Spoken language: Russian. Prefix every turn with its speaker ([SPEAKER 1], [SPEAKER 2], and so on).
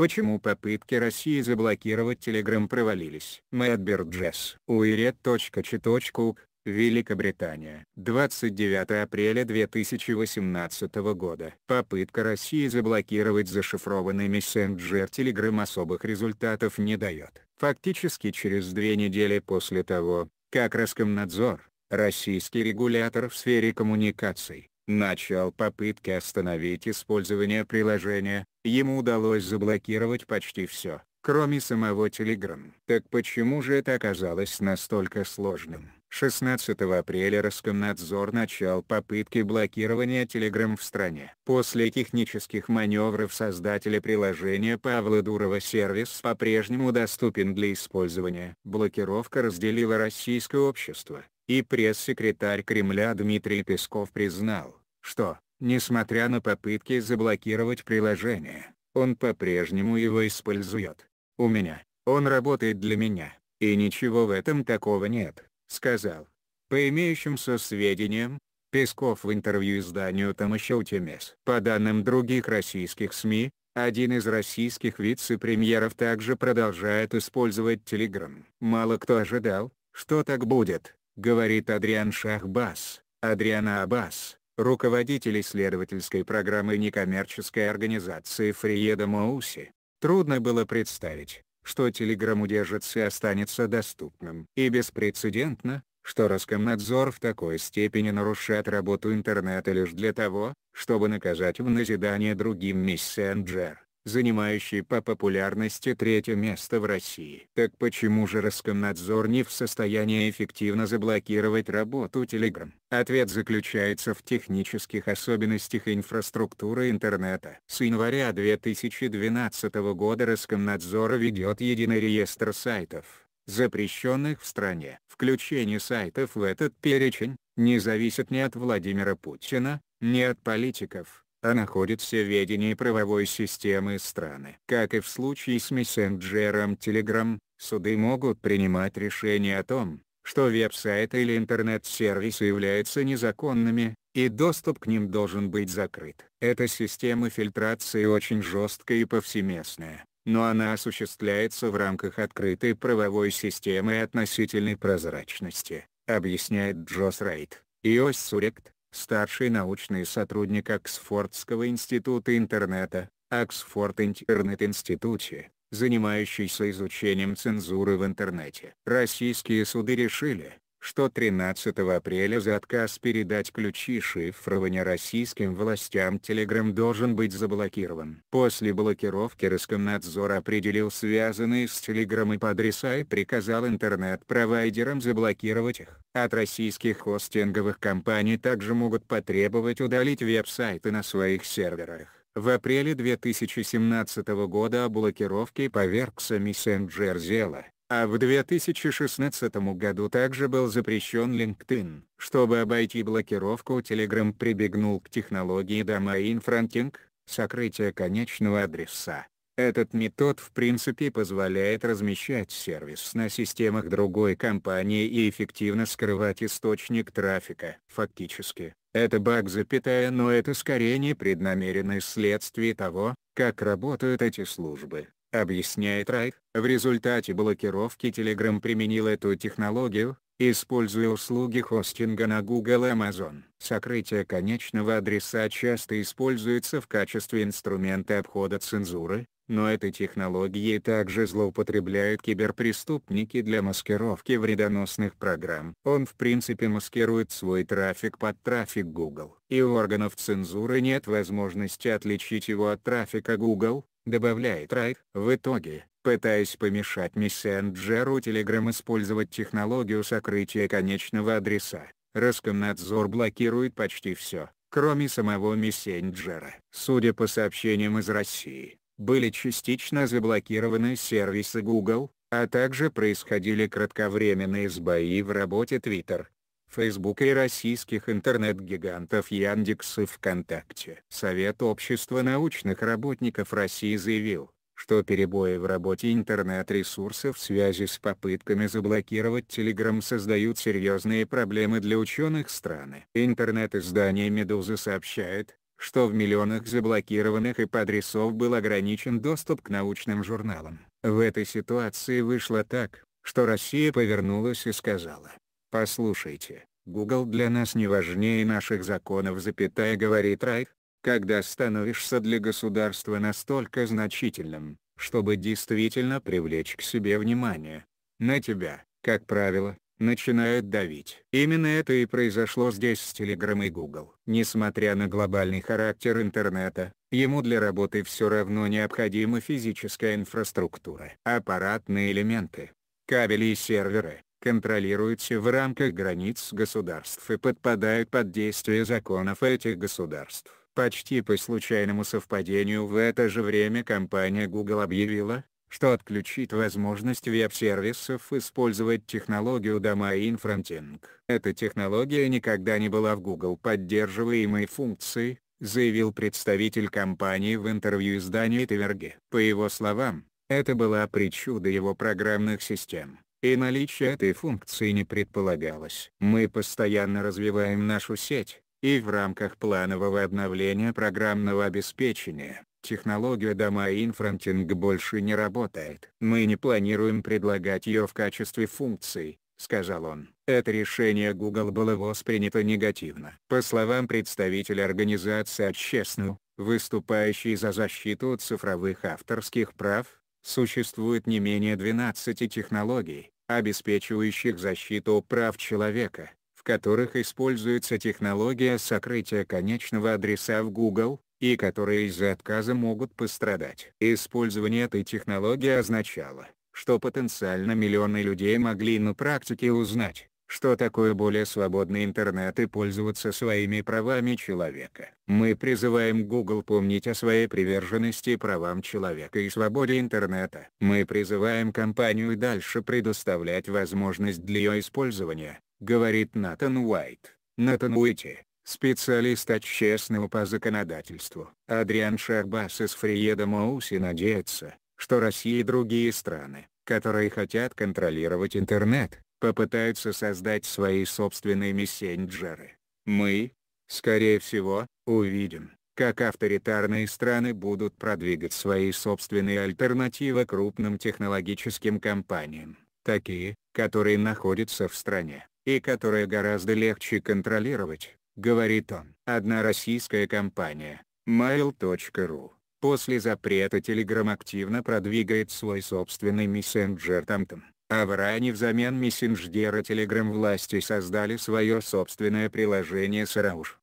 [SPEAKER 1] Почему попытки России заблокировать Telegram провалились? Мэтт Бирджес. Уирет.чи.ук, Великобритания. 29 апреля 2018 года. Попытка России заблокировать зашифрованный мессенджер Telegram особых результатов не дает. Фактически через две недели после того, как Роскомнадзор, российский регулятор в сфере коммуникаций, начал попытки остановить использование приложения, ему удалось заблокировать почти все, кроме самого Telegram. Так почему же это оказалось настолько сложным? 16 апреля Роскомнадзор начал попытки блокирования Telegram в стране. После технических маневров создателя приложения Павла Дурова сервис по-прежнему доступен для использования. Блокировка разделила российское общество, и пресс-секретарь Кремля Дмитрий Песков признал, что, несмотря на попытки заблокировать приложение, он по-прежнему его использует. У меня, он работает для меня, и ничего в этом такого нет, сказал. По имеющимся сведениям, Песков в интервью изданию «Тамашел Тимес». По данным других российских СМИ, один из российских вице-премьеров также продолжает использовать Telegram. Мало кто ожидал, что так будет, говорит Адриан Шахбас. Адриана Аббас, руководитель исследовательской программы некоммерческой организации Фриеда Моуси, трудно было представить, что Телеграм удержится и останется доступным. И беспрецедентно, что Роскомнадзор в такой степени нарушает работу интернета лишь для того, чтобы наказать в назидание другим мессенджер занимающий по популярности третье место в России. Так почему же Роскомнадзор не в состоянии эффективно заблокировать работу Telegram? Ответ заключается в технических особенностях инфраструктуры интернета. С января 2012 года Роскомнадзор ведет единый реестр сайтов, запрещенных в стране. Включение сайтов в этот перечень не зависит ни от Владимира Путина, ни от политиков, а находится в ведении правовой системы страны. Как и в случае с мессенджером Telegram, суды могут принимать решение о том, что веб-сайт или интернет-сервис являются незаконными, и доступ к ним должен быть закрыт. Эта система фильтрации очень жесткая и повсеместная, но она осуществляется в рамках открытой правовой системы относительной прозрачности, объясняет Джос Райт, Иос Сурект, старший научный сотрудник Оксфордского института интернета, Оксфорд Интернет-институте, занимающийся изучением цензуры в интернете. Российские суды решили, что 13 апреля за отказ передать ключи шифрования российским властям Telegram должен быть заблокирован. После блокировки Роскомнадзор определил связанные с Telegram и адреса и приказал интернет-провайдерам заблокировать их. От российских хостинговых компаний также могут потребовать удалить веб-сайты на своих серверах. В апреле 2017 года о блокировке сами мессенджер Зела, а в 2016 году также был запрещен LinkedIn. Чтобы обойти блокировку, Telegram прибегнул к технологии Domain Fronting, сокрытия конечного адреса. Этот метод в принципе позволяет размещать сервис на системах другой компании и эффективно скрывать источник трафика. Фактически, это баг запятая, но это скорее не преднамеренное следствие того, как работают эти службы. Объясняет Райх, в результате блокировки Telegram применил эту технологию, используя услуги хостинга на Google и Amazon. Сокрытие конечного адреса часто используется в качестве инструмента обхода цензуры, но этой технологией также злоупотребляют киберпреступники для маскировки вредоносных программ. Он в принципе маскирует свой трафик под трафик Google. И у органов цензуры нет возможности отличить его от трафика Google, добавляет Райт. В итоге, пытаясь помешать мессенджеру Telegram использовать технологию сокрытия конечного адреса, Роскомнадзор блокирует почти все, кроме самого мессенджера. Судя по сообщениям из России, были частично заблокированы сервисы Google, а также происходили кратковременные сбои в работе Twitter, Фейсбука и российских интернет-гигантов Яндекс и ВКонтакте. Совет общества научных работников России заявил, что перебои в работе интернет-ресурсов в связи с попытками заблокировать Telegram создают серьезные проблемы для ученых страны. Интернет-издание «Медуза» сообщает, что в миллионах заблокированных IP-адресов был ограничен доступ к научным журналам. В этой ситуации вышло так, что Россия повернулась и сказала, Послушайте, Google для нас не важнее наших законов, запятая говорит Райх, когда становишься для государства настолько значительным, чтобы действительно привлечь к себе внимание. На тебя, как правило, начинают давить. Именно это и произошло здесь с Telegram и Google. Несмотря на глобальный характер интернета, ему для работы все равно необходима физическая инфраструктура. Аппаратные элементы, кабели и серверы, контролируются в рамках границ государств и подпадают под действие законов этих государств. Почти по случайному совпадению в это же время компания Google объявила, что отключит возможность веб-сервисов использовать технологию Domain Fronting. Эта технология никогда не была в Google поддерживаемой функцией, заявил представитель компании в интервью изданию Тверге. По его словам, это была причуда его программных систем и наличие этой функции не предполагалось. Мы постоянно развиваем нашу сеть, и в рамках планового обновления программного обеспечения, технология дома инфронтинг больше не работает. Мы не планируем предлагать ее в качестве функции, сказал он. Это решение Google было воспринято негативно. По словам представителя организации «Отчестну», выступающей за защиту цифровых авторских прав, Существует не менее 12 технологий, обеспечивающих защиту прав человека, в которых используется технология сокрытия конечного адреса в Google, и которые из-за отказа могут пострадать. Использование этой технологии означало, что потенциально миллионы людей могли на практике узнать, что такое более свободный интернет и пользоваться своими правами человека. Мы призываем Google помнить о своей приверженности правам человека и свободе интернета. Мы призываем компанию дальше предоставлять возможность для ее использования, говорит Натан Уайт. Натан Уайти, специалист от честного по законодательству. Адриан Шарбас из Фриеда Моуси надеется, что Россия и другие страны, которые хотят контролировать интернет, попытаются создать свои собственные мессенджеры. Мы, скорее всего, увидим, как авторитарные страны будут продвигать свои собственные альтернативы крупным технологическим компаниям, такие, которые находятся в стране, и которые гораздо легче контролировать, говорит он. Одна российская компания, mail.ru, после запрета Telegram активно продвигает свой собственный мессенджер Тамтам. -там а в Иране взамен мессенджера Telegram власти создали свое собственное приложение Сарауш.